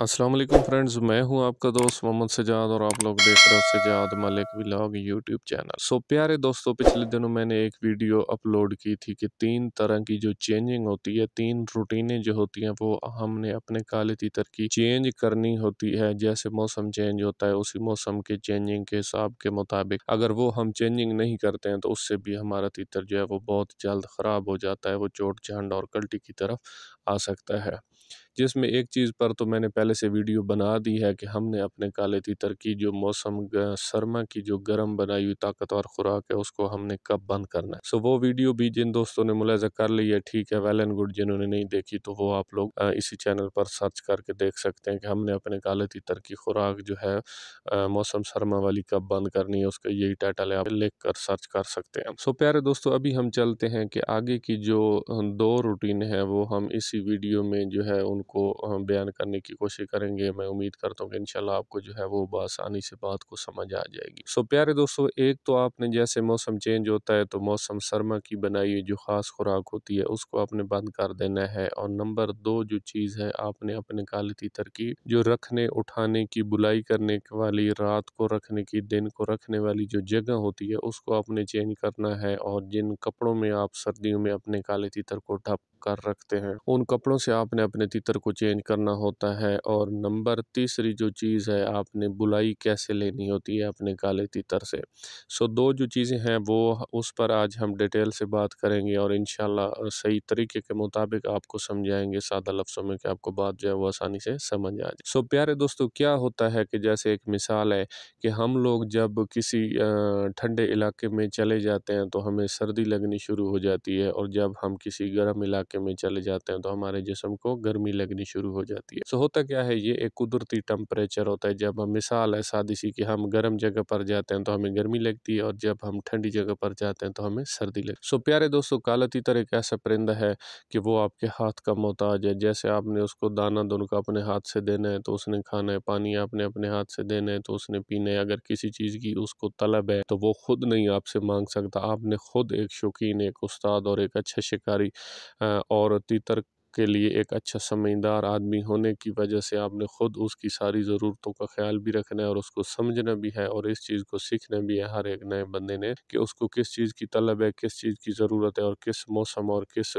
Aslam friends मैं हूं आपका दोस्त मोहम्मद सजाद और आप लोग देख रहे हो Sajjad Malik vlog YouTube channel so प्यारे दोस्तों पिछले दिनों मैंने एक वीडियो अपलोड की थी कि तीन तरह की जो चेंजिंग होती है तीन रूटीनें जो होती हैं वो हमने अपने काले तीतर की चेंज करनी होती है जैसे मौसम चेंज होता है उसी मौसम के चेंजिंग के हिसाब के मुताबिक अगर वो हम चेंजिंग नहीं करते हैं तो उससे भी हमारा तीतर जो है वो बहुत जल्द ख़राब हो जाता है वो चोट झंड और कल्टी की तरफ आ सकता है जिसमें एक चीज़ पर तो मैंने पहले से वीडियो बना दी है कि हमने अपने काले तीतर की जो मौसम सरमा की जो गर्म बनाई हुई ताकतवर खुराक है उसको हमने कब बंद करना है सो वो वीडियो भी जिन दोस्तों ने मुलाजा कर ली है ठीक है वेल एंड गुड जिन्होंने नहीं देखी तो वो आप लोग इसी चैनल पर सर्च करके देख सकते हैं कि हमने अपने काले तीतर की खुराक जो है मौसम सरमा वाली कब बंद करनी है उसका यही टाइटल है आप लिख कर सर्च कर सकते हैं सो प्यारे दोस्तों अभी हम चलते हैं कि आगे की जो दो रूटीन है वो हम इसी वीडियो में जो है उन उनको बयान करने की कोशिश करेंगे मैं उम्मीद करता हूँ कि इंशाल्लाह आपको जो है वो बसानी से बात को समझ आ जाएगी सो प्यारे दोस्तों एक तो आपने जैसे मौसम चेंज होता है तो मौसम सरमा की बनाई जो ख़ास खुराक होती है उसको आपने बंद कर देना है और नंबर दो जो चीज़ है आपने अपने कालती तरकीब जो रखने उठाने की बुलाई करने वाली रात को रखने की दिन को रखने वाली जो जगह होती है उसको आपने चेंज करना है और जिन कपड़ों में आप सर्दियों में अपने काले तीतर को ढप कर रखते हैं उन कपड़ों से आपने अपने तितर को चेंज करना होता है और नंबर तीसरी जो चीज़ है आपने बुलाई कैसे लेनी होती है अपने काले तितर से सो दो जो चीज़ें हैं वो उस पर आज हम डिटेल से बात करेंगे और इन सही तरीके के मुताबिक आपको समझाएंगे सादा लफ्सों में कि आपको बात जो है वो आसानी से समझ आ जाए सो प्यारे दोस्तों क्या होता है कि जैसे एक मिसाल है कि हम लोग जब किसी ठंडे इलाके में चले जाते हैं तो हमें सर्दी लगनी शुरू हो जाती है और जब हम किसी गर्म इलाके इलाके में चले जाते हैं तो हमारे जिसम को गर्मी लगनी शुरू हो जाती है सो होता क्या है ये एक कुदरती टम्परेचर होता है जब हम मिसाल है सादी सी कि हम गर्म जगह पर जाते हैं तो हमें गर्मी लगती है और जब हम ठंडी जगह पर जाते हैं तो हमें सर्दी लगती सो प्यारे दोस्तों काला तीतर एक ऐसा परिंदा है कि वो आपके हाथ का मोहताज है जैसे आपने उसको दाना दुनका अपने हाथ से देना है तो उसने खाना है पानी आपने अपने हाथ से देना है तो उसने पीना है अगर किसी चीज़ की उसको तलब है तो वो खुद नहीं आपसे मांग सकता आपने खुद एक शौकीन एक उस्ताद और एक अच्छे शिकारी और तीतर के लिए एक अच्छा समझदार आदमी होने की वजह से आपने ख़ुद उसकी सारी ज़रूरतों का ख्याल भी रखना है और उसको समझना भी है और इस चीज़ को सीखना भी है हर एक नए बंदे ने कि उसको किस चीज़ की तलब है किस चीज़ की ज़रूरत है और किस मौसम और किस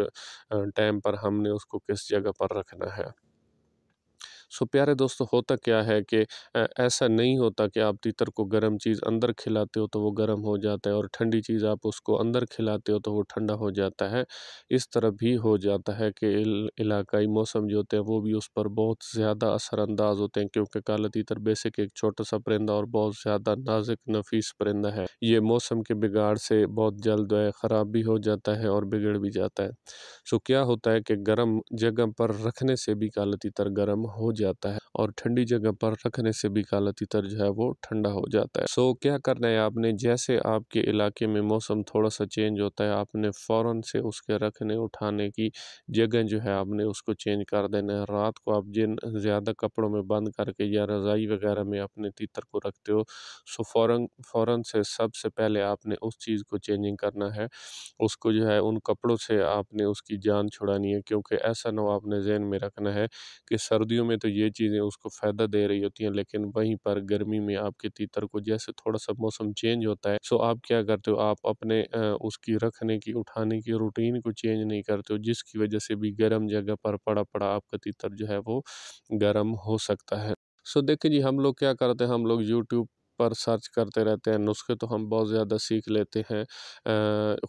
टाइम पर हमने उसको किस जगह पर रखना है सो प्यारे दोस्तों होता क्या है कि ऐसा नहीं होता कि आप तीतर को गर्म चीज़ अंदर खिलाते हो तो वो गर्म हो जाता है और ठंडी चीज़ आप उसको अंदर खिलाते हो तो वो ठंडा हो जाता है इस तरह भी हो जाता है कि इलाकाई मौसम जो होते हैं वो भी उस पर बहुत ज़्यादा असरानंदाज होते हैं क्योंकि काला तीतर बेसिक एक छोटा सा परिंदा और बहुत ज़्यादा नाजुक नफीस परिंदा है ये मौसम के बिगाड़ से बहुत जल्द ख़राब भी हो जाता है और बिगड़ भी जाता है सो क्या होता है कि गर्म जगह पर रखने से भी काला तीतर गर्म हो जाता है और ठंडी जगह पर रखने से भी काला तितर जो है वो ठंडा हो जाता है सो so, क्या करना है आपने जैसे आपके इलाके में मौसम थोड़ा सा चेंज होता है आपने फ़ौर से उसके रखने उठाने की जगह जो है आपने उसको चेंज कर देना है रात को आप जिन ज़्यादा कपड़ों में बंद करके या रज़ाई वगैरह में अपने तीतर को रखते हो सो फ़ौर फ़ौर से सबसे पहले आपने उस चीज़ को चेंजिंग करना है उसको जो है उन कपड़ों से आपने उसकी जान छुड़ानी है क्योंकि ऐसा ना आपने जहन में रखना है कि सर्दियों में तो तो ये चीज़ें उसको फ़ायदा दे रही होती हैं लेकिन वहीं पर गर्मी में आपके तीतर को जैसे थोड़ा सा मौसम चेंज होता है सो आप क्या करते हो आप अपने उसकी रखने की उठाने की रूटीन को चेंज नहीं करते हो जिसकी वजह से भी गर्म जगह पर पड़ा पड़ा आपका तीतर जो है वो गर्म हो सकता है सो so, देखिए जी हम लोग क्या करते हैं हम लोग यूट्यूब पर सर्च करते रहते हैं नुस्खे तो हम बहुत ज़्यादा सीख लेते हैं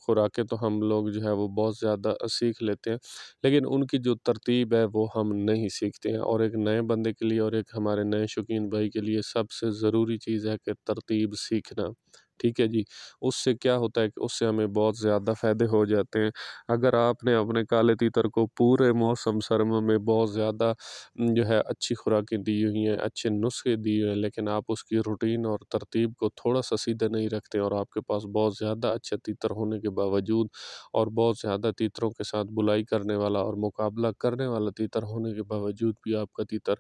खुराकें तो हम लोग जो है वो बहुत ज़्यादा सीख लेते हैं लेकिन उनकी जो तरतीब है वो हम नहीं सीखते हैं और एक नए बंदे के लिए और एक हमारे नए शौकीन भाई के लिए सबसे ज़रूरी चीज़ है कि तरतीब सीखना ठीक है जी उससे क्या होता है कि उससे हमें बहुत ज़्यादा फ़ायदे हो जाते हैं अगर आपने अपने काले तीतर को पूरे मौसम सर्मा में बहुत ज़्यादा जो है अच्छी खुराकें दी हुई हैं अच्छे नुस्खे दिए हुए हैं लेकिन आप उसकी रूटीन और तरतीब को थोड़ा सा सीधा नहीं रखते और आपके पास बहुत ज़्यादा अच्छे तीतर होने के बावजूद और बहुत ज़्यादा तीतरों के साथ बुलाई करने वाला और मुकाबला करने वाला तीतर होने के बावजूद भी आपका तीतर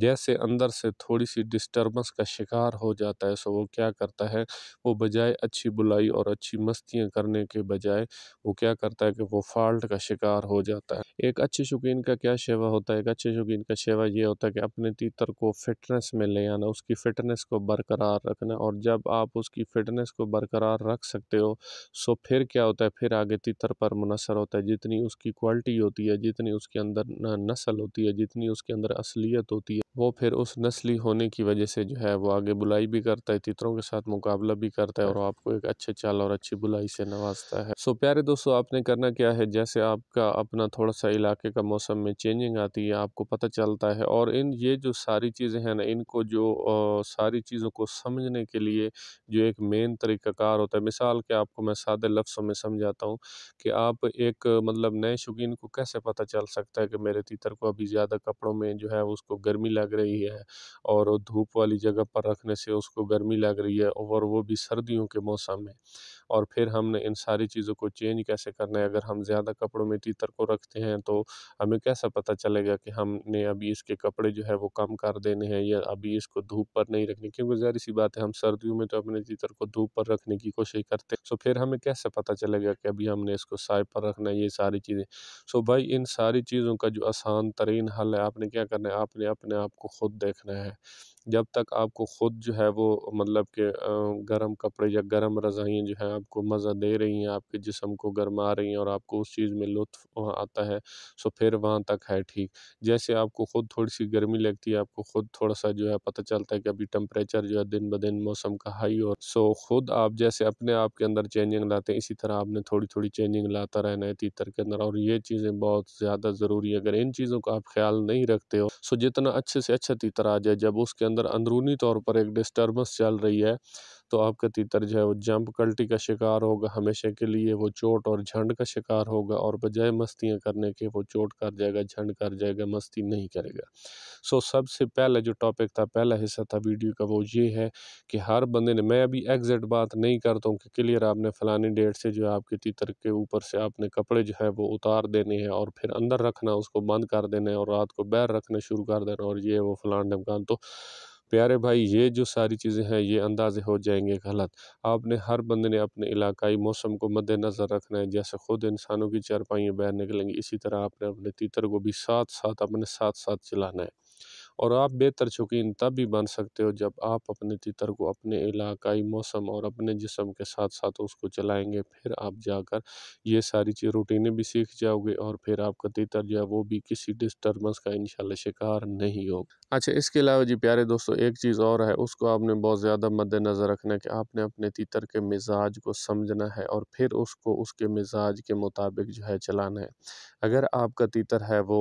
जैसे अंदर से थोड़ी सी डिस्टर्बेंस का शिकार हो जाता है सो वो क्या करता है वो बजाय अच्छी बुलाई और अच्छी मस्तियाँ करने के बजाय वो क्या करता है कि वो फॉल्ट का शिकार हो जाता है एक अच्छे शौकीन का क्या शेवा होता है एक अच्छे शौकीन का शेवा ये होता है कि अपने तीतर को फिटनेस में ले आना उसकी फ़िटनेस को बरकरार रखना और जब आप उसकी फ़िटनेस को बरकरार रख सकते हो सो फिर क्या होता है फिर आगे तीतर पर मुनसर होता है जितनी उसकी क्वालिटी होती है जितनी उसके अंदर नस्ल होती है जितनी उसके अंदर असलियत होती है वो फिर उस नस्ली होने की वजह से जो है वो आगे बुलाई भी करता है तितरों के साथ मुकाबला भी करता है और आपको एक अच्छे चाल और अच्छी बुलाई से नवाजता है सो प्यारे दोस्तों आपने करना क्या है जैसे आपका अपना थोड़ा सा इलाके का मौसम में चेंजिंग आती है आपको पता चलता है और इन ये जो सारी चीज़ें हैं ना इनको जो आ, सारी चीज़ों को समझने के लिए जो एक मेन तरीक़ाकार होता है मिसाल के आपको मैं सादे लफ्सों में समझाता हूँ कि आप एक मतलब नए शौकीन को कैसे पता चल सकता है कि मेरे तीतर को अभी ज़्यादा कपड़ों में जो है उसको गर्मी लग रही है और धूप वाली जगह पर रखने से उसको गर्मी लग रही है और वो भी सर्दियों के मौसम में और फिर हमने इन सारी चीज़ों को चेंज कैसे करना है अगर हम ज़्यादा कपड़ों में तीतर को रखते हैं तो हमें कैसा पता चलेगा कि हमने अभी इसके कपड़े जो है वो कम कर देने हैं या अभी इसको धूप पर नहीं रखने क्योंकि ज़ाहिर सी बात है हम सर्दियों में तो अपने तीतर को धूप पर रखने की कोशिश करते हैं सो तो फिर हमें कैसे पता चलेगा कि अभी हमने इसको साय पर रखना है ये सारी चीज़ें सो तो भाई इन सारी चीज़ों का जो आसान तरीन हल है आपने क्या करना है आपने अपने आप आपको खुद देखना है जब तक आपको ख़ुद जो है वो मतलब के गर्म कपड़े या गर्म रज़ाइयाँ जो है आपको मज़ा दे रही हैं आपके जिसम को गर्मा रही हैं और आपको उस चीज़ में लुत्फ़ आता है सो फिर वहाँ तक है ठीक जैसे आपको ख़ुद थोड़ी सी गर्मी लगती है आपको ख़ुद थोड़ा सा जो है पता चलता है कि अभी टम्परेचर जो है दिन ब दिन मौसम का हाई और सो ख़ुद आप जैसे अपने आप के अंदर चेंजिंग लाते हैं इसी तरह आपने थोड़ी थोड़ी चेंजिंग लाता रहना है तीतर के अंदर और ये चीज़ें बहुत ज़्यादा ज़रूरी है अगर इन चीज़ों का आप ख्याल नहीं रखते हो सो जितना अच्छे से अच्छा तीतर आ जाए जब उसके अंदर अंदर अंदरूनी तौर पर एक डिस्टर्बेंस चल रही है तो आपका तीतर जो है वो जंप कल्टी का शिकार होगा हमेशा के लिए वो चोट और झंड का शिकार होगा और बजाय मस्तियाँ करने के वो चोट कर जाएगा झंड कर जाएगा मस्ती नहीं करेगा सो सबसे पहला जो टॉपिक था पहला हिस्सा था वीडियो का वो ये है कि हर बंदे ने मैं अभी एग्जैक्ट बात नहीं करता हूँ कि क्लियर आपने फ़लानी डेट से जो है आपके तीतर के ऊपर से आपने कपड़े जो है वो उतार देने हैं और फिर अंदर रखना उसको बंद कर देना है और रात को बैर रखना शुरू कर देना और ये वो फ़लान ढमकान तो प्यारे भाई ये जो सारी चीज़ें हैं ये अंदाज़े हो जाएंगे गलत आपने हर बंदे ने अपने इलाकाई मौसम को मद्देनज़र रखना है जैसे खुद इंसानों की चारपाइयाँ बाहर निकलेंगी इसी तरह आपने अपने तीतर को भी साथ साथ अपने साथ साथ चलाना है और आप बेहतर शौकीन तब भी बन सकते हो जब आप अपने तितर को अपने इलाकाई मौसम और अपने जिसम के साथ साथ उसको चलाएंगे फिर आप जाकर ये सारी चीज़ रूटीनें भी सीख जाओगे और फिर आपका तीतर जो है वो भी किसी डिस्टर्बेंस का इन शिकार नहीं होगा अच्छा इसके अलावा जी प्यारे दोस्तों एक चीज़ और है उसको आपने बहुत ज़्यादा मद्देनज़र रखना है कि आपने अपने तीतर के मिजाज को समझना है और फिर उसको उसके मिजाज के मुताबिक जो है चलाना है अगर आपका तीतर है वो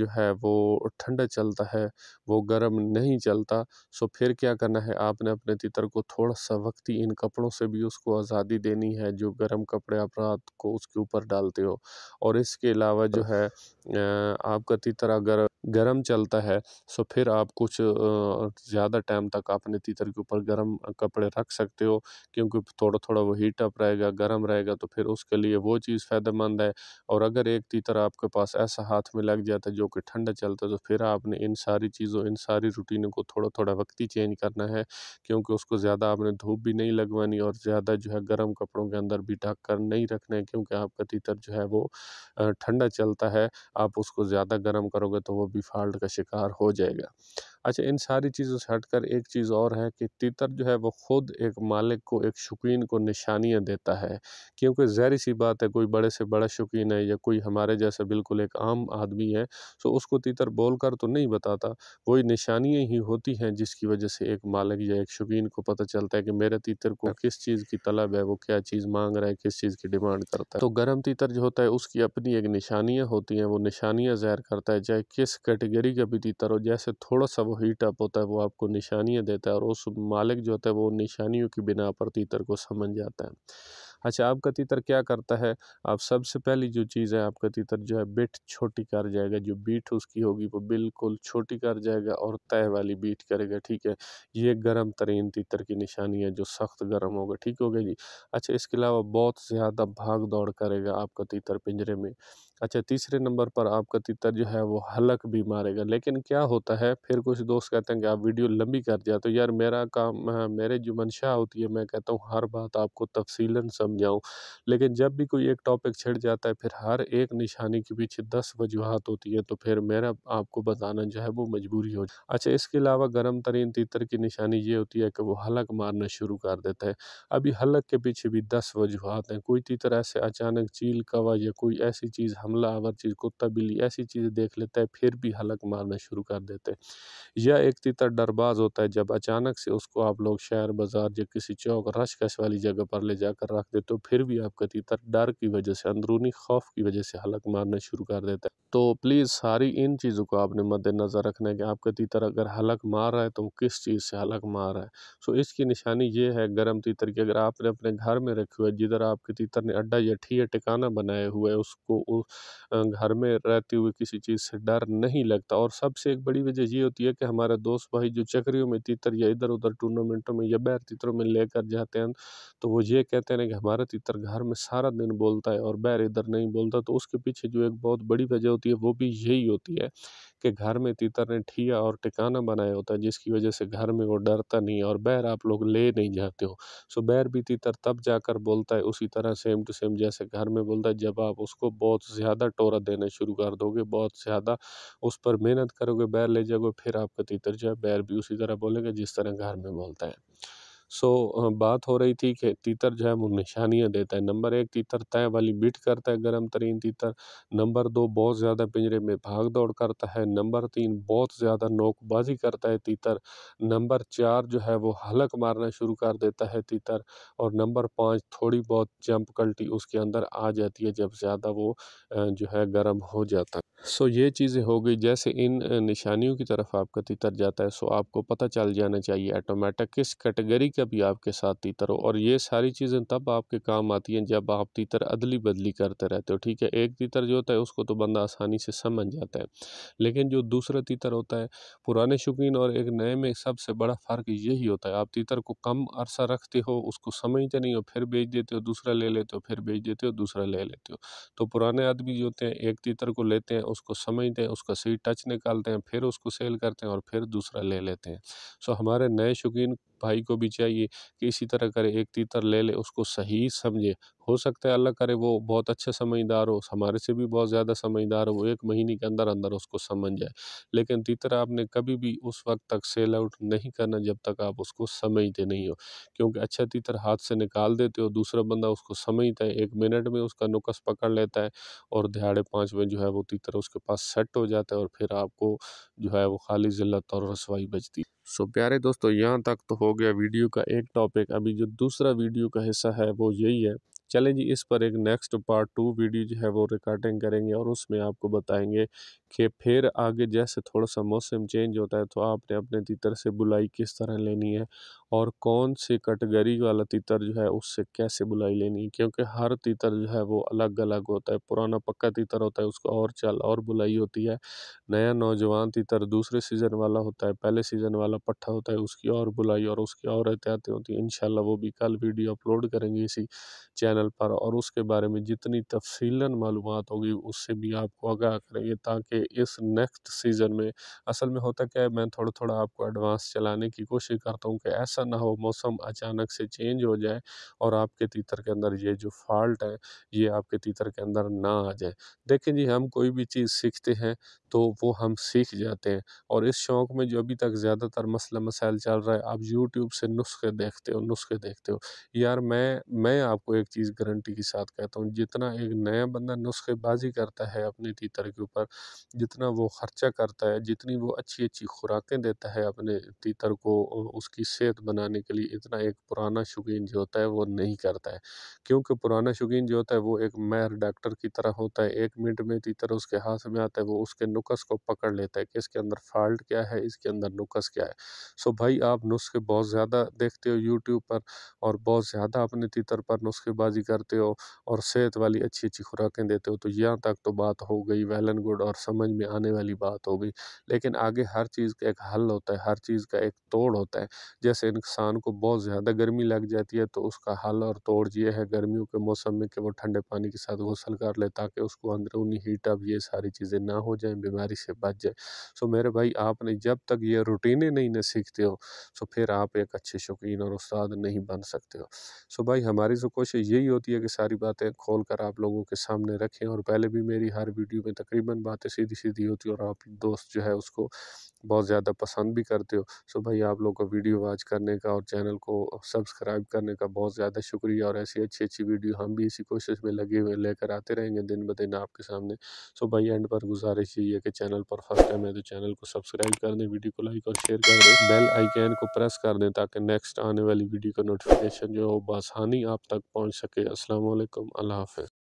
जो है वो ठंडा चलता है वो गर्म नहीं चलता सो फिर क्या करना है आपने अपने तितर को थोड़ा सा वक्त ही इन कपड़ों से भी उसको आज़ादी देनी है जो गर्म कपड़े आप रात को उसके ऊपर डालते हो और इसके अलावा जो है आपका तितर अगर गर्म चलता है सो फिर आप कुछ ज़्यादा टाइम तक अपने तीतर के ऊपर गर्म कपड़े रख सकते हो क्योंकि थोड़ा थोड़ा वो हीट अप रहेगा गर्म रहेगा तो फिर उसके लिए वो चीज़ फ़ायदेमंद है और अगर एक तीतर आपके पास ऐसा हाथ में लग जाता है जो कि ठंडा चलता है तो फिर आपने इन सारी चीज़ चीज़ों इन सारी रूटीनों को थोड़ा थोड़ा वक्त ही चेंज करना है क्योंकि उसको ज़्यादा आपने धूप भी नहीं लगवानी और ज़्यादा जो है गर्म कपड़ों के अंदर भी ढक कर नहीं रखना है क्योंकि आपका तीतर जो है वो ठंडा चलता है आप उसको ज़्यादा गर्म करोगे तो वो भी फाल्ट का शिकार हो जाएगा अच्छा इन सारी चीज़ों से हटकर एक चीज़ और है कि तीतर जो है वो ख़ुद एक मालिक को एक शौकीन को निशानियाँ देता है क्योंकि ज़ाहिर सी बात है कोई बड़े से बड़ा शौकीन है या कोई हमारे जैसा बिल्कुल एक आम आदमी है सो तो उसको तीतर बोल कर तो नहीं बताता वही निशानियाँ ही होती हैं जिसकी वजह से एक मालिक या एक शौकीन को पता चलता है कि मेरे तीतर को किस चीज़ की तलब है वो क्या चीज़ मांग रहा है किस चीज़ की डिमांड करता है तो, तो गर्म तीतर जो होता है उसकी अपनी एक निशानियाँ होती हैं वो निशानियाँ ज़ाहिर करता है चाहे किस कैटेगरी का भी तीतर हो जैसे थोड़ा सा वो हीट अप होता है वो आपको निशानियाँ देता है और उस मालिक जो होता है वो निशानियों की बिना पर तीतर को समझ जाता है अच्छा आपका तीतर क्या करता है आप सबसे पहली जो चीज़ है आपका तीतर जो है बिट छोटी कर जाएगा जो बीट उसकी होगी वो बिल्कुल छोटी कर जाएगा और तय वाली बीट करेगा ठीक है ये गर्म तरीन तीतर की निशानी है जो सख्त गर्म होगा ठीक होगा जी अच्छा इसके अलावा बहुत ज़्यादा भाग दौड़ करेगा आपका तीतर पिंजरे में अच्छा तीसरे नंबर पर आपका तितर जो है वो हलक भी मारेगा लेकिन क्या होता है फिर कुछ दोस्त कहते हैं कि आप वीडियो लंबी कर दिया तो यार मेरा काम मेरे जो मंशा होती है मैं कहता हूँ हर बात आपको तफसीला समझाऊँ लेकिन जब भी कोई एक टॉपिक छिड़ जाता है फिर हर एक निशानी के पीछे दस वजूहत होती है तो फिर मेरा आपको बताना जो है वो मजबूरी हो जाए अच्छा इसके अलावा गर्म तरीन तीतर की निशानी ये होती है कि वो हलक मारना शुरू कर देता है अभी हलक के पीछे भी दस वजूहत हैं कोई तीतर ऐसे अचानक चील कवा या कोई ऐसी चीज़ हमला आवर चीज़ कुत्ता बिल्ली ऐसी चीज़ें देख लेता है फिर भी हलक मारना शुरू कर देते हैं यह एक तीतर डरबाज होता है जब अचानक से उसको आप लोग शहर बाज़ार या किसी चौक रशकश वाली जगह पर ले जाकर रख देते हो फिर भी आपका तीतर डर की वजह से अंदरूनी खौफ की वजह से हलक मारना शुरू कर देता है तो प्लीज़ सारी इन चीज़ों को आपने मद्देनज़र रखना है कि आपका तीतर अगर हलक मार रहा है तो वो किस चीज़ से हलक मार रहा है सो इसकी निशानी ये है गर्म तीतर की अगर आपने अपने घर में रखे हुए जिधर आपके तीतर ने अड्डा या ठीक टिकाना बनाया हुआ है उसको उस घर में रहते हुए किसी चीज़ से डर नहीं लगता और सबसे एक बड़ी वजह ये होती है कि हमारे दोस्त भाई जो चक्रियों में तीतर या इधर उधर टूर्नामेंटों में या बैर तीतरों में लेकर जाते हैं तो वो ये कहते हैं कि हमारा तीतर घर में सारा दिन बोलता है और बैर इधर नहीं बोलता तो उसके पीछे जो एक बहुत बड़ी वजह होती है वो भी यही होती है के घर में तीतर ने ठिया और टिकाना बनाया होता है जिसकी वजह से घर में वो डरता नहीं और बैर आप लोग ले नहीं जाते हो सो बैर भी तीतर तब जाकर बोलता है उसी तरह सेम टू सेम जैसे घर में बोलता है जब आप उसको बहुत ज़्यादा टोरा देना शुरू कर दोगे बहुत ज़्यादा उस पर मेहनत करोगे बैर ले जाओगे फिर आपका तीतर जो है बैर भी उसी तरह बोलेगा जिस तरह घर में बोलता है सो बात हो रही थी कि तीतर जो है वो निशानियाँ देता है नंबर एक तीतर तय वाली बिट करता है गर्म तरीन तीतर नंबर दो बहुत ज़्यादा पिंजरे में भाग दौड़ करता है नंबर तीन बहुत ज़्यादा नोकबाजी करता है तीतर नंबर चार जो है वो हलक मारना शुरू कर देता है तीतर और नंबर पाँच थोड़ी बहुत जंप कल्टी उसके अंदर आ जाती है जब ज़्यादा वो जो है गर्म हो जाता है सो ये चीज़ें हो गई जैसे इन निशानियों की तरफ आपका तीतर जाता है सो आपको पता चल जाना चाहिए ऑटोमेटिक किस कैटेगरी का भी आपके साथ तीतर हो और ये सारी चीज़ें तब आपके काम आती हैं जब आप तीतर अदली बदली करते रहते हो ठीक है एक तीतर जो होता है उसको तो बंदा आसानी से समझ जाता है लेकिन जो दूसरा तीतर होता है पुराने शौकीन और एक नए में सबसे बड़ा फ़र्क यही होता है आप तीतर को कम अरसा रखते हो उसको समझते नहीं हो फिर बेच देते हो दूसरा ले लेते हो फिर बेच देते हो दूसरा ले लेते हो तो पुराने आदमी जो होते हैं एक तीतर को लेते हैं उसको समझते हैं उसका सही टच निकालते हैं फिर उसको सेल करते हैं और फिर दूसरा ले लेते हैं सो हमारे नए शौकीन भाई को भी चाहिए कि इसी तरह करे एक तीतर ले ले उसको सही समझे हो सकता है अल्लाह करे वो बहुत अच्छे समझदार हो हमारे से भी बहुत ज़्यादा समझदार हो वो एक महीने के अंदर अंदर उसको समझ जाए लेकिन तीतर आपने कभी भी उस वक्त तक सेल आउट नहीं करना जब तक आप उसको समझते नहीं हो क्योंकि अच्छा तीतर हाथ से निकाल देते हो दूसरा बंदा उसको समझता है एक मिनट में उसका नुकस पकड़ लेता है और दिहाड़े पाँच में जो है वो तीतर उसके पास सेट हो जाता है और फिर आपको जो है वो खाली जिल्लत और रसवाई बचती सो so, प्यारे दोस्तों यहाँ तक तो हो गया वीडियो का एक टॉपिक अभी जो दूसरा वीडियो का हिस्सा है वो यही है चलें जी इस पर एक नेक्स्ट पार्ट टू वीडियो जो है वो रिकॉर्डिंग करेंगे और उसमें आपको बताएंगे कि फिर आगे जैसे थोड़ा सा मौसम चेंज होता है तो आपने अपने तीतर से बुलाई किस तरह लेनी है और कौन से कटगरी वाला तीतर जो है उससे कैसे बुलाई लेनी है क्योंकि हर तीतर जो है वो अलग अलग होता है पुराना पक्का तीतर होता है उसको और चल और बुलाई होती है नया नौजवान तीतर दूसरे सीज़न वाला होता है पहले सीज़न वाला पट्ठा होता है उसकी और बुलाई और उसकी और एहतियातें होती हैं इन वो भी कल वीडियो अपलोड करेंगे इसी चैनल चैनल पर और उसके बारे में जितनी तफसीला मालूम होगी उससे भी आपको आगाह करेंगे ताकि इस नेक्स्ट सीज़न में असल में होता क्या है मैं थोड़ा थोड़ा आपको एडवांस चलाने की कोशिश करता हूँ कि ऐसा ना हो मौसम अचानक से चेंज हो जाए और आपके तीतर के अंदर ये जो फॉल्ट है ये आपके तीतर के अंदर ना आ जाए देखें जी हम कोई भी चीज़ सीखते हैं तो वो हम सीख जाते हैं और इस शौक़ में जो अभी तक ज़्यादातर मसला मसाइल चल रहा है आप यूट्यूब से नुस्खे देखते हो नुस्खे देखते हो यार मैं मैं आपको एक चीज़ चीज़ गारंटी के साथ कहता हूँ जितना एक नया बंदा नुस्खेबाजी करता है अपने तीतर के ऊपर जितना वो ख़र्चा करता है जितनी वो अच्छी अच्छी खुराकें देता है अपने तीतर को उसकी सेहत बनाने के लिए इतना एक पुराना शौकीन जो होता है वो नहीं करता है क्योंकि पुराना शौकीन जो होता है वो एक मैर डॉक्टर की तरह होता है एक मिनट में तीतर उसके हाथ में आता है वो उसके नुकस को पकड़ लेता है कि इसके अंदर फॉल्ट क्या है इसके अंदर नुकस क्या है सो भाई आप नुस्खे बहुत ज़्यादा देखते हो यूट्यूब पर और बहुत ज़्यादा अपने तीतर पर नुस्खेबाजी ताजी करते हो और सेहत वाली अच्छी अच्छी खुराकें देते हो तो यहाँ तक तो बात हो गई वेल एंड गुड और समझ में आने वाली बात हो गई लेकिन आगे हर चीज़ का एक हल होता है हर चीज़ का एक तोड़ होता है जैसे इंसान को बहुत ज़्यादा गर्मी लग जाती है तो उसका हल और तोड़ ये है गर्मियों के मौसम में कि वो ठंडे पानी के साथ गौसल कर ले ताकि उसको अंदरूनी हीट अप ये सारी चीज़ें ना हो जाएँ बीमारी से बच जाए सो मेरे भाई आपने जब तक ये रूटीने नहीं ना सीखते हो सो तो फिर आप एक अच्छे शौकीन और उस्ताद नहीं बन सकते हो सो भाई हमारी जो कोशिश यही यही होती है कि सारी बातें खोल कर आप लोगों के सामने रखें और पहले भी मेरी हर वीडियो में तकरीबन बातें सीधी सीधी होती और आप दोस्त जो है उसको बहुत ज़्यादा पसंद भी करते हो सो भाई आप लोगों को वीडियो वॉच करने का और चैनल को सब्सक्राइब करने का बहुत ज़्यादा शुक्रिया और ऐसी अच्छी अच्छी वीडियो हम भी इसी कोशिश में लगे हुए लेकर आते रहेंगे दिन ब दिन आपके सामने सो भाई एंड पर गुजारिश यही है कि चैनल पर फर्स्ट टाइम है तो चैनल को सब्सक्राइब कर दें वीडियो को लाइक और शेयर कर दें बेल आइकन को प्रेस कर दें ताकि नेक्स्ट आने वाली वीडियो का नोटिफिकेशन जो है वो बसानी आप तक पहुँच सके ओके अस्सलाम वालेकुम अल्लाह हाफ़िज़